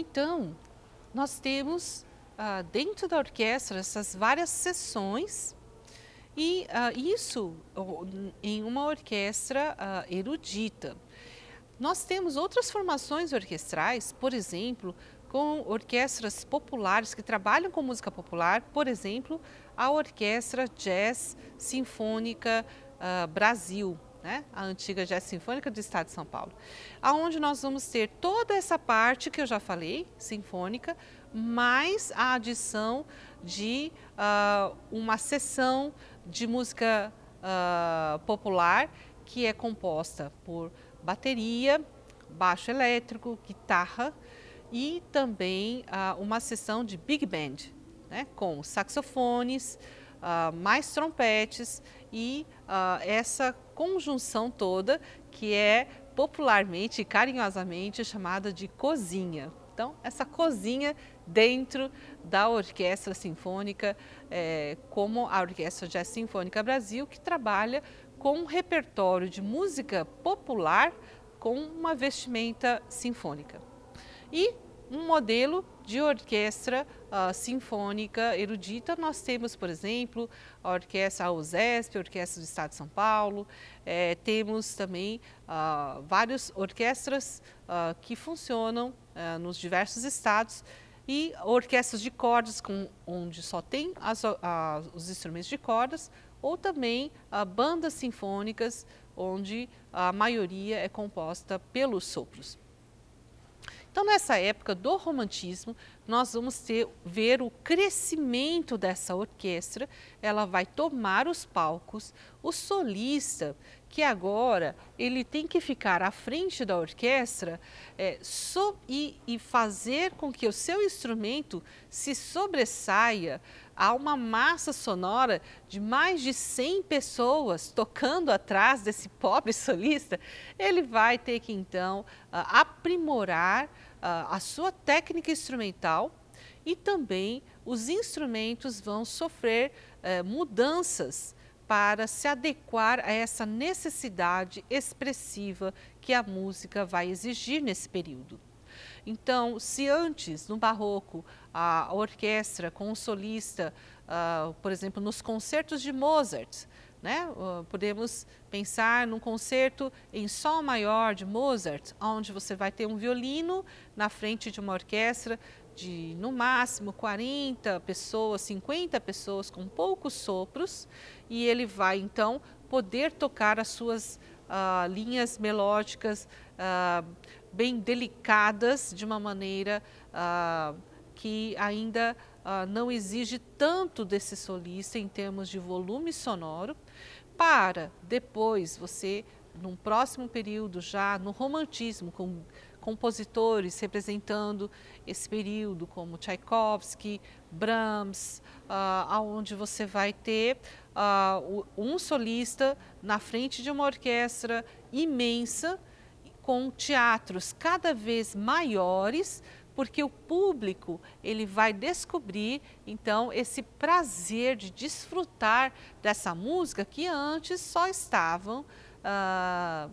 Então, nós temos ah, dentro da orquestra essas várias sessões e ah, isso em uma orquestra ah, erudita. Nós temos outras formações orquestrais, por exemplo, com orquestras populares que trabalham com música popular, por exemplo, a Orquestra Jazz Sinfônica Brasil, né? a antiga Jazz Sinfônica do Estado de São Paulo, aonde nós vamos ter toda essa parte que eu já falei, sinfônica, mais a adição de uh, uma sessão de música uh, popular que é composta por bateria, baixo elétrico, guitarra e também uh, uma sessão de big band, né? com saxofones, mais trompetes e essa conjunção toda que é popularmente e carinhosamente chamada de cozinha. Então, essa cozinha dentro da Orquestra Sinfônica, é, como a Orquestra Jazz Sinfônica Brasil, que trabalha com um repertório de música popular com uma vestimenta sinfônica. E um modelo de orquestra uh, sinfônica erudita. Nós temos, por exemplo, a Orquestra a a Orquestra do Estado de São Paulo, eh, temos também uh, várias orquestras uh, que funcionam eh, nos diversos estados e orquestras de cordas, com, onde só tem as, os instrumentos de cordas, ou também bandas sinfônicas, onde a maioria é composta pelos sopros. Então, nessa época do romantismo, nós vamos ter, ver o crescimento dessa orquestra. Ela vai tomar os palcos. O solista, que agora ele tem que ficar à frente da orquestra é, so, e, e fazer com que o seu instrumento se sobressaia a uma massa sonora de mais de 100 pessoas tocando atrás desse pobre solista, ele vai ter que então aprimorar a sua técnica instrumental e também os instrumentos vão sofrer é, mudanças para se adequar a essa necessidade expressiva que a música vai exigir nesse período. Então, se antes, no Barroco, a orquestra com o solista, uh, por exemplo, nos concertos de Mozart, né? Podemos pensar num concerto em sol maior de Mozart, onde você vai ter um violino na frente de uma orquestra de no máximo 40 pessoas, 50 pessoas com poucos sopros, e ele vai então poder tocar as suas uh, linhas melódicas uh, bem delicadas de uma maneira uh, que ainda ah, não exige tanto desse solista em termos de volume sonoro, para depois você, num próximo período já, no romantismo, com compositores representando esse período, como Tchaikovsky, Brahms, ah, aonde você vai ter ah, um solista na frente de uma orquestra imensa, com teatros cada vez maiores, porque o público ele vai descobrir então esse prazer de desfrutar dessa música que antes só estavam ah,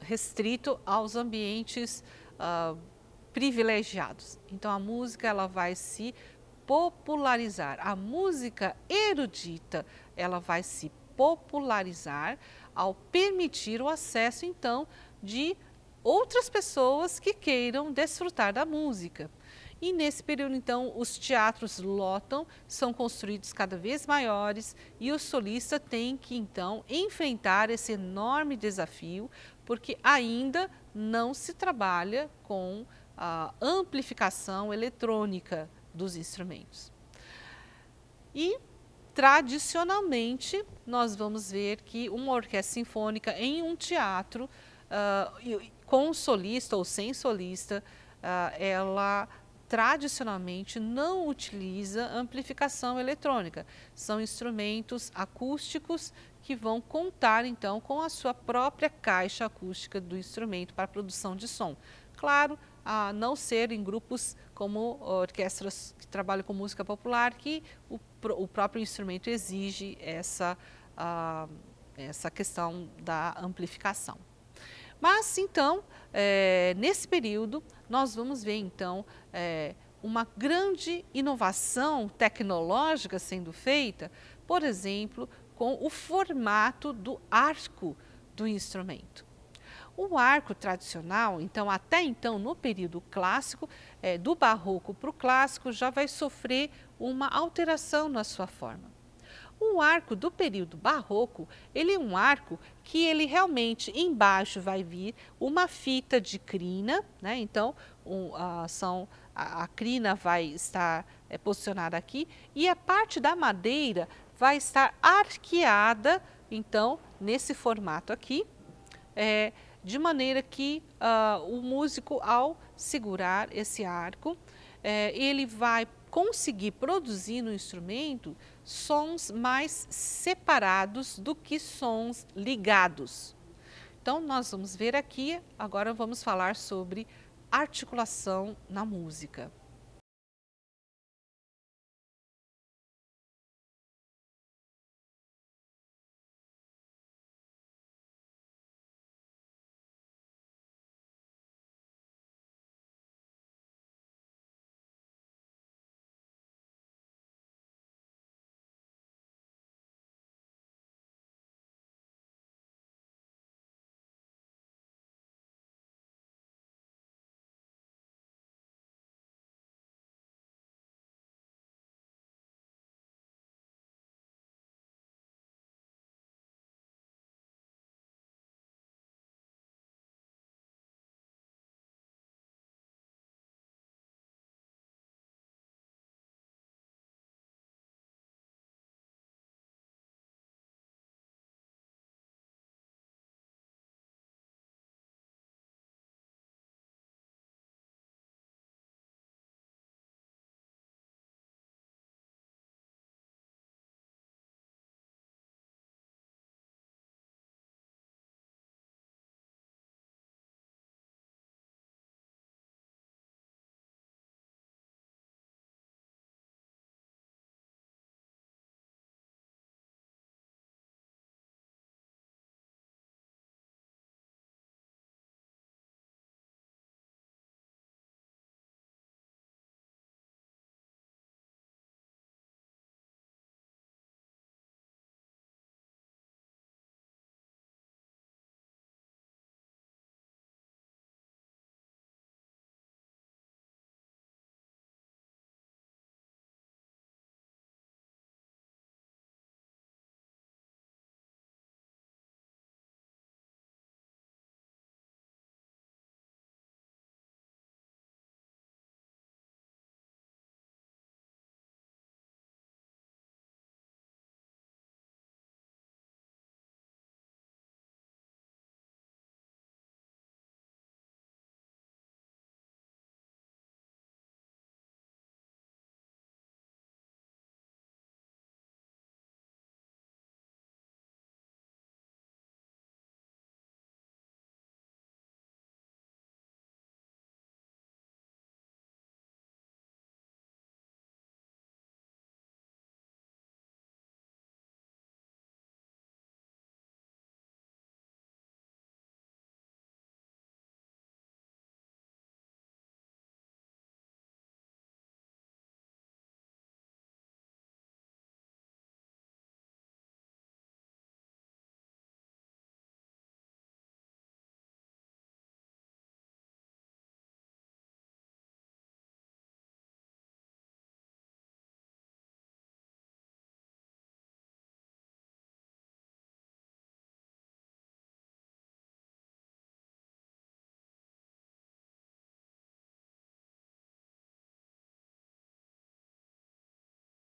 restrito aos ambientes ah, privilegiados. Então a música ela vai se popularizar, a música erudita ela vai se popularizar ao permitir o acesso então de outras pessoas que queiram desfrutar da música. E nesse período, então, os teatros lotam, são construídos cada vez maiores e o solista tem que, então, enfrentar esse enorme desafio, porque ainda não se trabalha com a amplificação eletrônica dos instrumentos. E, tradicionalmente, nós vamos ver que uma orquestra sinfônica em um teatro ah, com solista ou sem solista, uh, ela tradicionalmente não utiliza amplificação eletrônica. São instrumentos acústicos que vão contar então com a sua própria caixa acústica do instrumento para produção de som. Claro, a não ser em grupos como orquestras que trabalham com música popular, que o, o próprio instrumento exige essa, uh, essa questão da amplificação. Mas então, é, nesse período, nós vamos ver então é, uma grande inovação tecnológica sendo feita, por exemplo, com o formato do arco do instrumento. O arco tradicional, então, até então, no período clássico, é, do barroco para o clássico, já vai sofrer uma alteração na sua forma. O arco do período barroco, ele é um arco que ele realmente embaixo vai vir uma fita de crina, né? Então, um, a são a, a, crina vai estar é, posicionada aqui e a parte da madeira vai estar arqueada, então, nesse formato aqui, é, de maneira que uh, o músico, ao segurar esse arco, é, ele vai conseguir produzir no instrumento sons mais separados do que sons ligados. Então, nós vamos ver aqui, agora vamos falar sobre articulação na música.